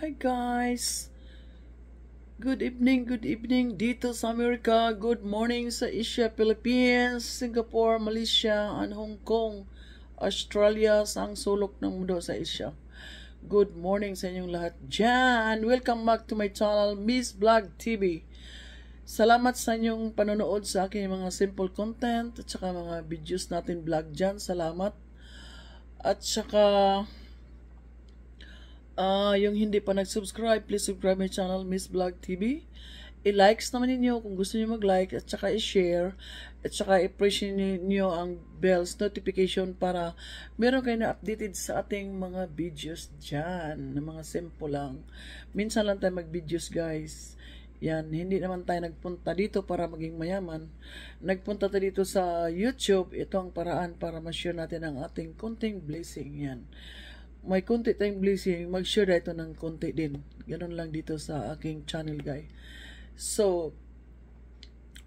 Hi guys! Good evening, good evening dito sa Amerika. Good morning sa Asia, Philippines, Singapore, Malaysia, and Hong Kong, Australia, sang sulok ng mundo sa Asia. Good morning sa inyong lahat dyan. Welcome back to my channel, Miss Vlog TV. Salamat sa inyong panonood sa aking mga simple content at saka mga videos natin vlog dyan. Salamat. At saka Uh, yung hindi pa nag-subscribe, please subscribe my channel, Miss Vlog TV. I-likes naman ninyo kung gusto niyo mag-like at saka i-share at saka i-press niyo ang bells notification para meron kayo na updated sa ating mga videos diyan na mga simple lang. Minsan lang tayo mag-videos guys. Yan, hindi naman tayo nagpunta dito para maging mayaman. Nagpunta tayo dito sa YouTube. Ito ang paraan para ma-share natin ang ating konting blessing. Yan may konti tayong blessing, mag-share dito ng konti din. Ganun lang dito sa aking channel, guys. So,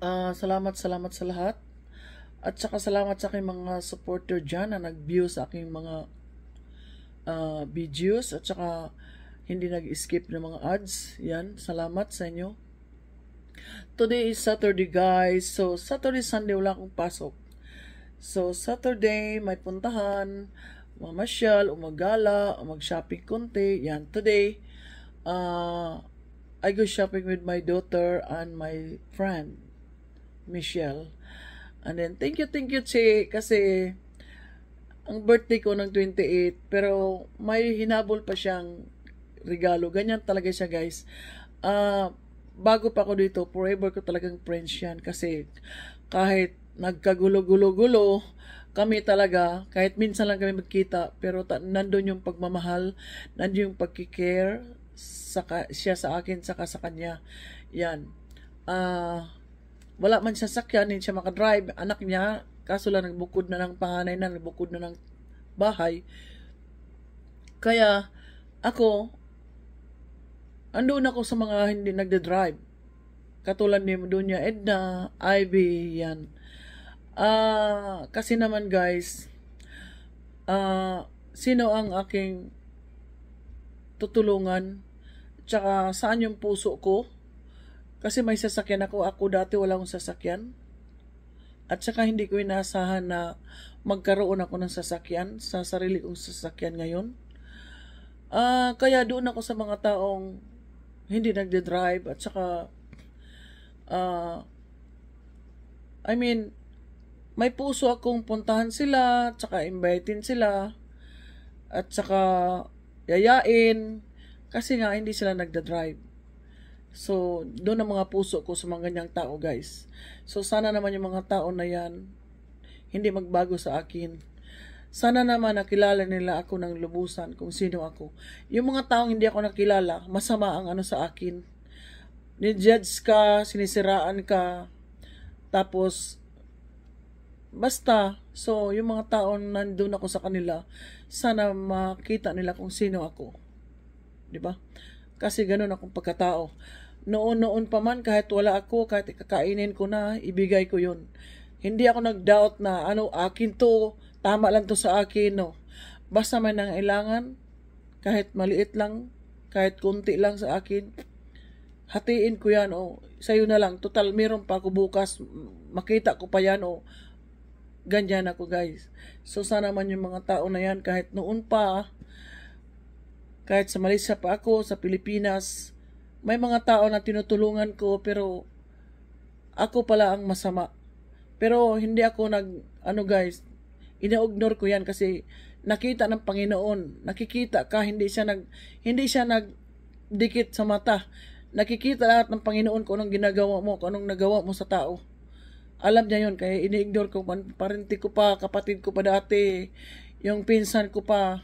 uh, salamat, salamat sa lahat. At saka salamat sa aking mga supporter dyan na nag-view sa aking mga uh, videos. At saka hindi nag-skip ng mga ads. Yan, salamat sa inyo. Today is Saturday, guys. So, Saturday, Sunday, wala akong pasok. So, Saturday, may puntahan mamasyal, umagala, mag-shopping konti. Yan, today, uh, I go shopping with my daughter and my friend, Michelle. And then, thank you, thank you, Che, kasi ang birthday ko ng 28, pero may hinabol pa siyang regalo. Ganyan talaga siya, guys. Uh, bago pa ako dito, forever ko talagang friends yan. Kasi kahit nagkagulo-gulo-gulo, kami talaga, kahit minsan lang kami magkita, pero ta- nandun yung pagmamahal, nandun yung pagkikare sa ka- siya sa akin, saka sa kanya. Yan. Uh, wala man siya sakyan, hindi siya makadrive. Anak niya, kaso lang nagbukod na ng panganay na, nagbukod na ng bahay. Kaya, ako, andun ako sa mga hindi nagde-drive. Katulad ni Dunya Edna, Ivy, yan Uh, kasi naman guys, uh, sino ang aking tutulungan? Tsaka saan yung puso ko? Kasi may sasakyan ako. Ako dati wala akong sasakyan. At saka hindi ko inaasahan na magkaroon ako ng sasakyan sa sarili kong sasakyan ngayon. Uh, kaya doon ako sa mga taong hindi nagde-drive at saka uh, I mean may puso akong puntahan sila, tsaka invitein sila, at saka yayain, kasi nga hindi sila nagda-drive. So, doon ang mga puso ko sa mga ganyang tao, guys. So, sana naman yung mga tao na yan, hindi magbago sa akin. Sana naman nakilala nila ako ng lubusan kung sino ako. Yung mga taong hindi ako nakilala, masama ang ano sa akin. Ni-judge ka, sinisiraan ka, tapos Basta, so yung mga taon nandun ako sa kanila, sana makita nila kung sino ako. 'Di ba? Kasi ganun akong pagkatao. Noon-noon pa man kahit wala ako, kahit kakainin ko na, ibigay ko 'yon. Hindi ako nag-doubt na ano akin 'to, tama lang 'to sa akin, no. Basta may nangailangan, kahit maliit lang, kahit kunti lang sa akin, hatiin ko yan o oh. sa'yo na lang. Total, meron pa ako bukas, makita ko pa yan o oh. Ganyan ako guys. So sana man yung mga tao na yan kahit noon pa, kahit sa Malaysia pa ako, sa Pilipinas, may mga tao na tinutulungan ko pero ako pala ang masama. Pero hindi ako nag, ano guys, ina-ignore ko yan kasi nakita ng Panginoon. Nakikita ka, hindi siya nag, hindi siya nag dikit sa mata. Nakikita lahat ng Panginoon kung anong ginagawa mo, kung anong nagawa mo sa tao. Alam niya yon kaya ini-ignore ko. pa, Parinti ko pa, kapatid ko pa dati, yung pinsan ko pa.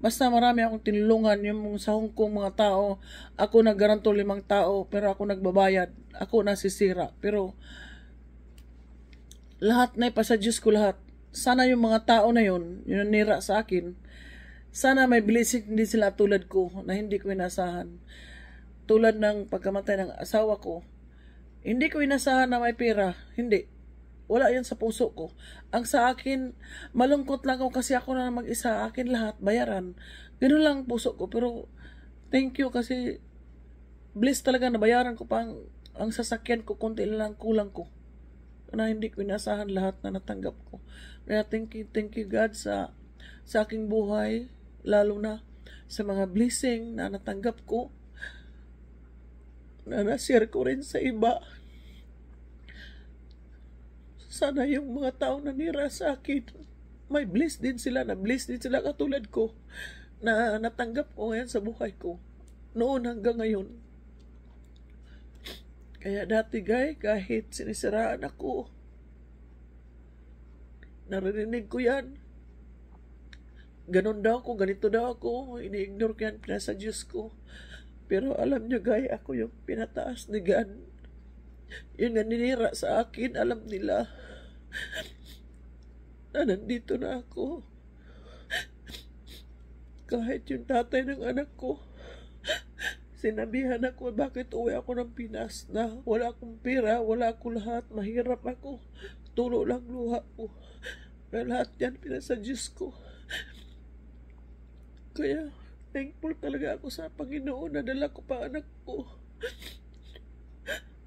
Basta marami akong tinulungan yung mga sahong Kong mga tao. Ako naggaranto limang tao pero ako nagbabayad. Ako nasisira. Pero lahat na ipasa Diyos ko lahat. Sana yung mga tao na yun, yun ang nira sa akin, sana may blessing din sila tulad ko na hindi ko inasahan. Tulad ng pagkamatay ng asawa ko, hindi ko inasahan na may pera. Hindi. Wala yan sa puso ko. Ang sa akin, malungkot lang ako kasi ako na mag-isa. Akin lahat, bayaran. Ganun lang puso ko. Pero, thank you kasi blessed talaga na bayaran ko pa ang, ang sasakyan ko. Kunti lang kulang ko. Na hindi ko inasahan lahat na natanggap ko. Kaya thank you, thank you God sa, sa aking buhay. Lalo na sa mga blessing na natanggap ko na nasir ko rin sa iba. Sana yung mga tao na nira sa akin, may bliss din sila, na bliss din sila katulad ko na natanggap ko ngayon sa buhay ko. Noon hanggang ngayon. Kaya dati gay, kahit sinisiraan ako, narinig ko yan. Ganon daw ako, ganito daw ako, ini-ignore ko yan, pinasa Diyos ko. Pero alam nyo gaya ako yung pinataas ni God. Yung naninira sa akin, alam nila na nandito na ako. Kahit yung tatay ng anak ko, sinabihan ako bakit uwi ako ng Pinas na wala akong pera, wala akong lahat, mahirap ako, tulo lang luha ko. Pero lahat yan pinasa Diyos ko. Kaya, Thankful talaga ako sa Panginoon na dala ko pa anak ko.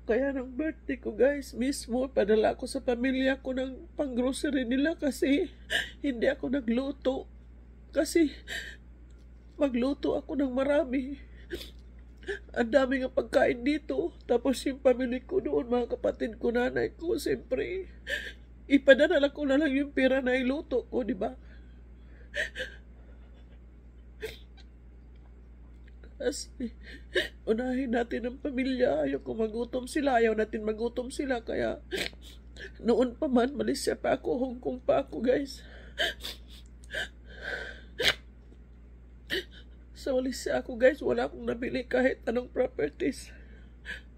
Kaya ng birthday ko guys, mismo padala ako sa pamilya ko ng pang-grocery nila kasi hindi ako nagluto. Kasi magluto ako ng marami. Ang dami ng pagkain dito. Tapos yung pamilya ko noon, mga kapatid ko, nanay ko, siyempre. Ipadadala ko na lang yung pera na iluto ko, di ba? Asli, unahin natin ang pamilya. Ayaw ko magutom sila. Ayaw natin magutom sila. Kaya, noon pa man, Malaysia pa ako, Hong Kong pa ako, guys. Sa Malaysia ako, guys, wala akong nabili kahit anong properties.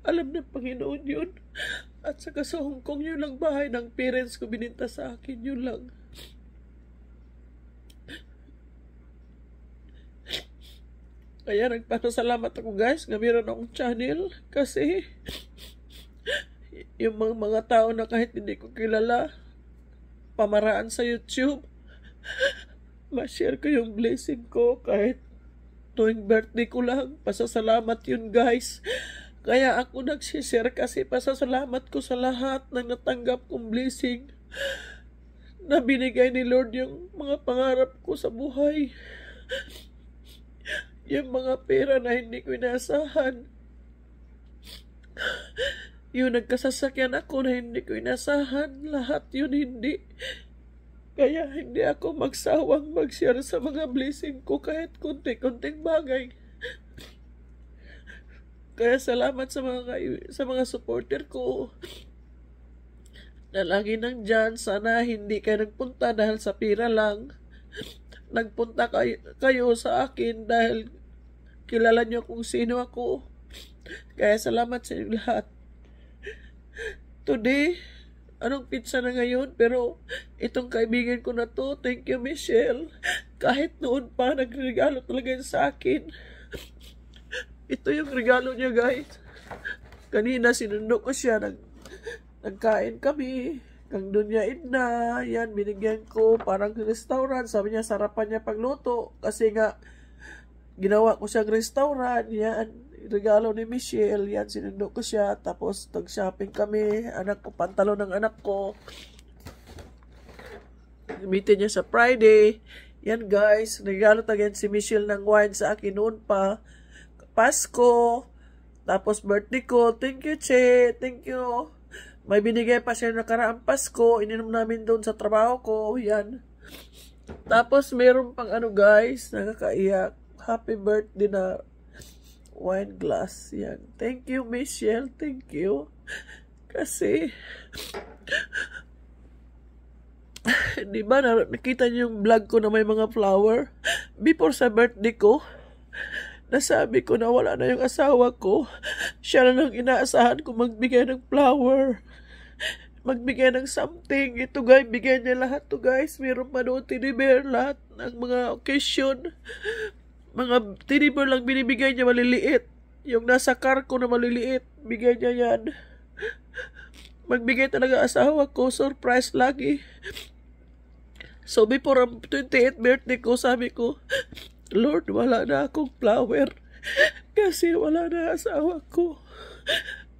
Alam ng Panginoon yun. At saka sa Hong Kong, yun lang bahay ng parents ko bininta sa akin, yun lang. Kaya nagpasalamat ako guys nga meron akong channel kasi yung mga, mga tao na kahit hindi ko kilala pamaraan sa YouTube ma-share ko yung blessing ko kahit tuwing birthday ko lang pasasalamat yun guys kaya ako nagsishare kasi pasasalamat ko sa lahat ng natanggap kong blessing na binigay ni Lord yung mga pangarap ko sa buhay yung mga pera na hindi ko inasahan. Yung nagkasasakyan ako na hindi ko inasahan, lahat yun hindi. Kaya hindi ako magsawang mag-share sa mga blessing ko kahit kunti-kunting bagay. Kaya salamat sa mga sa mga supporter ko na lagi nang dyan. Sana hindi kayo nagpunta dahil sa pira lang. Nagpunta kayo, kayo sa akin dahil Kilala niyo kung sino ako. Kaya salamat sa inyong lahat. Today, anong pizza na ngayon, pero itong kaibigan ko na to, thank you Michelle. Kahit noon pa, nagregalo talaga yun sa akin. Ito yung regalo niya guys. Kanina sinundo ko siya, nag, nagkain kami. Kang doon niya ina, yan, binigyan ko parang restaurant. Sabi niya, sarapan niya pagluto. Kasi nga, ginawa ko siyang restaurant, yan, regalo ni Michelle, yan, sinundo ko siya, tapos nag-shopping kami, anak ko, pantalon ng anak ko, gamitin niya sa Friday, yan guys, regalo tagyan si Michelle ng wine sa akin noon pa, Pasko, tapos birthday ko, thank you Che, thank you, may binigay pa siya nakaraang Pasko, ininom namin doon sa trabaho ko, yan, tapos meron pang ano guys, nakakaiyak, happy birthday na wine glass. Yan. Thank you, Michelle. Thank you. Kasi, di ba nakita niyo yung vlog ko na may mga flower? Before sa birthday ko, nasabi ko na wala na yung asawa ko. Siya na lang inaasahan ko magbigay ng flower. Magbigay ng something. Ito guys, bigyan niya lahat to guys. Meron pa doon tinibear lahat ng mga occasion. Mga tiniper lang binibigay niya maliliit. Yung nasa car ko na maliliit, bigay niya yan. Magbigay talaga asawa ko, surprise lagi. So before ang 28th birthday ko, sabi ko, Lord, wala na akong flower. Kasi wala na asawa ko.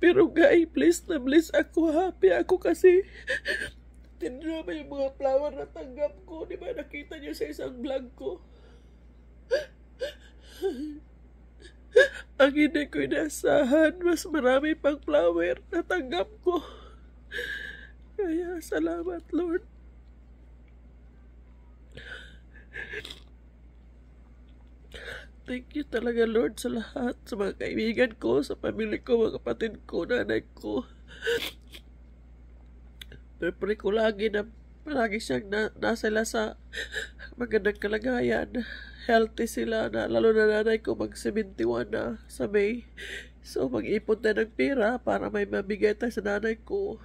Pero guy, please na bless ako. Happy ako kasi tinrama yung mga flower na tanggap ko. Di ba nakita niyo sa isang vlog ko? Ang hindi ko inasahan, mas marami pang flower na tanggap ko. Kaya salamat Lord. Thank you talaga Lord sa lahat, sa mga kaibigan ko, sa pamilya ko, mga kapatid ko, nanay ko. Pwede ko lagi na palagi siyang na, nasa sa magandang kalagayan healthy sila na, lalo na nanay ko mag 71 na sa May. So, mag-ipon na ng pera para may mabigay tayo sa nanay ko.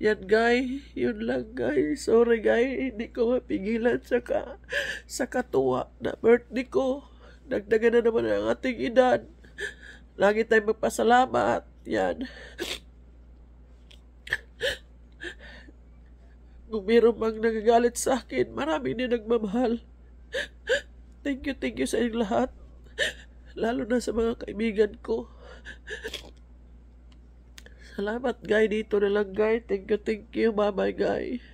Yan, guy. Yun lang, guy. Sorry, guy. Hindi ko mapigilan sa, ka, sa katuwa na birthday ko. Dagdagan na naman ang ating edad. Lagi tayong magpasalamat. Yan. Kung meron mang nagagalit sa akin, marami din nagmamahal. Thank you, thank you sa inyong lahat. Lalo na sa mga kaibigan ko. Salamat, guy. Dito na lang, guy. Thank you, thank you. Bye-bye, guy.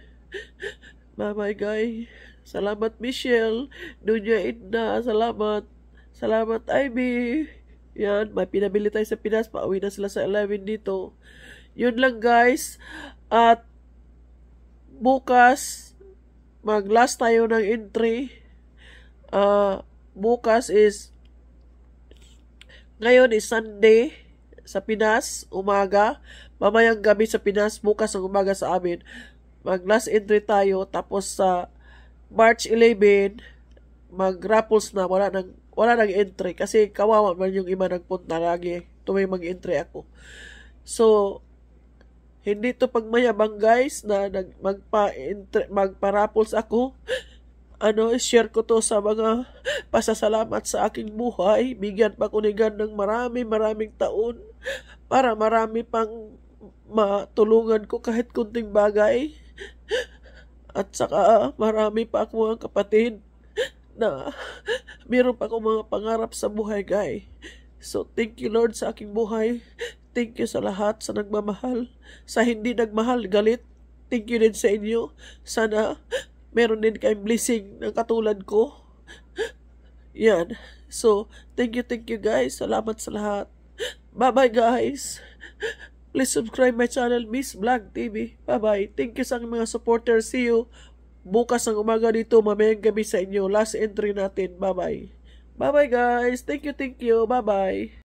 Bye-bye, guy. Salamat, Michelle. Dunya Inna. Salamat. Salamat, Ivy. Yan, may pinabili tayo sa Pinas. Pauwi na sila sa 11 dito. Yun lang, guys. At bukas, mag-last tayo ng entry. Uh, bukas is ngayon is Sunday sa Pinas, umaga. Mamayang gabi sa Pinas, bukas ng umaga sa amin. Mag last entry tayo tapos sa uh, March 11 mag raffles na wala nang wala nang entry kasi kawawa man yung iba nagpunta lagi Tumay mag-entry ako. So hindi to pagmayabang guys na nag magpa magpa-raffles ako. ano, share ko to sa mga pasasalamat sa aking buhay. Bigyan pa ko ng marami, maraming taon para marami pang matulungan ko kahit kunting bagay. At saka marami pa ako mga kapatid na meron pa ako mga pangarap sa buhay, guy. So, thank you, Lord, sa aking buhay. Thank you sa lahat, sa nagmamahal, sa hindi nagmahal, galit. Thank you din sa inyo. Sana meron din kayong blessing ng katulad ko. Yan. So, thank you, thank you guys. Salamat sa lahat. Bye-bye guys. Please subscribe my channel, Miss Vlog TV. Bye-bye. Thank you sa aking mga supporters. See you bukas ng umaga dito, mamayang gabi sa inyo. Last entry natin. Bye-bye. Bye-bye guys. Thank you, thank you. Bye-bye.